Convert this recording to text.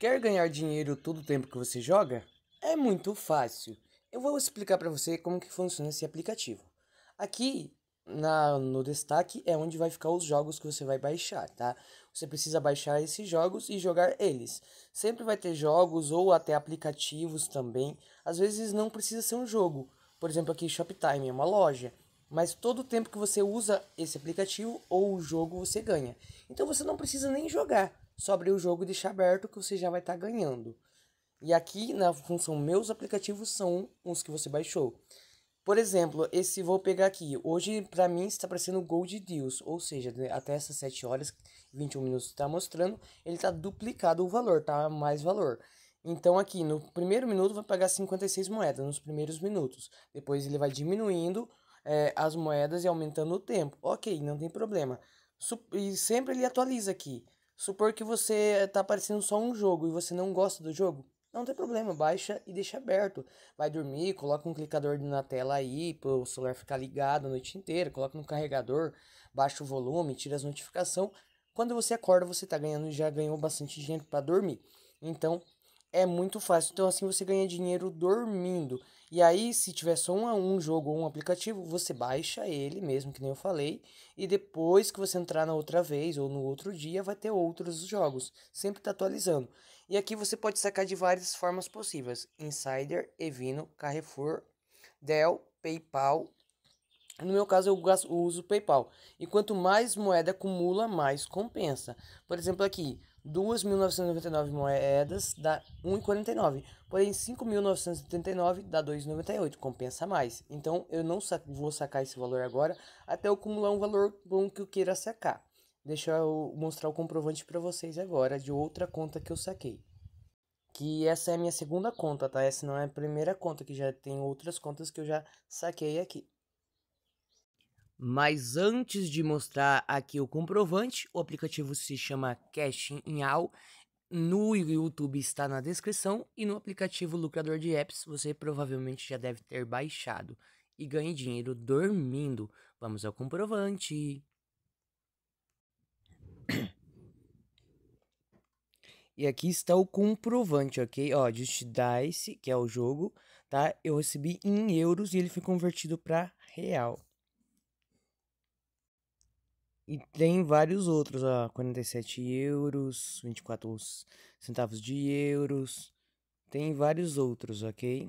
Quer ganhar dinheiro todo o tempo que você joga? É muito fácil. Eu vou explicar para você como que funciona esse aplicativo. Aqui na, no destaque é onde vai ficar os jogos que você vai baixar, tá? Você precisa baixar esses jogos e jogar eles. Sempre vai ter jogos ou até aplicativos também. Às vezes não precisa ser um jogo. Por exemplo, aqui Shoptime é uma loja. Mas todo o tempo que você usa esse aplicativo ou o jogo você ganha. Então você não precisa nem jogar abrir o jogo e deixar aberto que você já vai estar tá ganhando. E aqui na função meus aplicativos são os que você baixou. Por exemplo, esse vou pegar aqui. Hoje para mim está aparecendo Gold Deals, ou seja, né, até essas 7 horas e 21 minutos está mostrando, ele está duplicado o valor, tá mais valor. Então aqui no primeiro minuto vai pagar 56 moedas nos primeiros minutos. Depois ele vai diminuindo é, as moedas e aumentando o tempo. Ok, não tem problema. E sempre ele atualiza aqui. Supor que você eh, tá aparecendo só um jogo e você não gosta do jogo, não tem problema, baixa e deixa aberto. Vai dormir, coloca um clicador na tela aí, para o celular ficar ligado a noite inteira, coloca no carregador, baixa o volume, tira as notificações. Quando você acorda, você tá ganhando, já ganhou bastante dinheiro para dormir. Então, é muito fácil. Então, assim, você ganha dinheiro dormindo. E aí, se tiver só um, um jogo ou um aplicativo, você baixa ele mesmo, que nem eu falei. E depois que você entrar na outra vez ou no outro dia, vai ter outros jogos. Sempre tá atualizando. E aqui você pode sacar de várias formas possíveis: Insider, Evino, Carrefour, Dell, PayPal. No meu caso, eu, eu uso PayPal. E quanto mais moeda acumula, mais compensa. Por exemplo, aqui duas 2.999 moedas dá 1,49, porém 5.989 dá 2,98, compensa mais. Então eu não sa vou sacar esse valor agora até eu acumular um valor bom que eu queira sacar. Deixa eu mostrar o comprovante para vocês agora de outra conta que eu saquei. Que essa é a minha segunda conta, tá? Essa não é a primeira conta, que já tem outras contas que eu já saquei aqui. Mas antes de mostrar aqui o comprovante, o aplicativo se chama Cash in All. No YouTube está na descrição e no aplicativo Lucrador de Apps você provavelmente já deve ter baixado e ganhe dinheiro dormindo. Vamos ao comprovante. E aqui está o comprovante, ok? Ó, Just Dice, que é o jogo, tá? Eu recebi em euros e ele foi convertido para real. E tem vários outros, ó, 47 euros, 24 centavos de euros, tem vários outros, ok?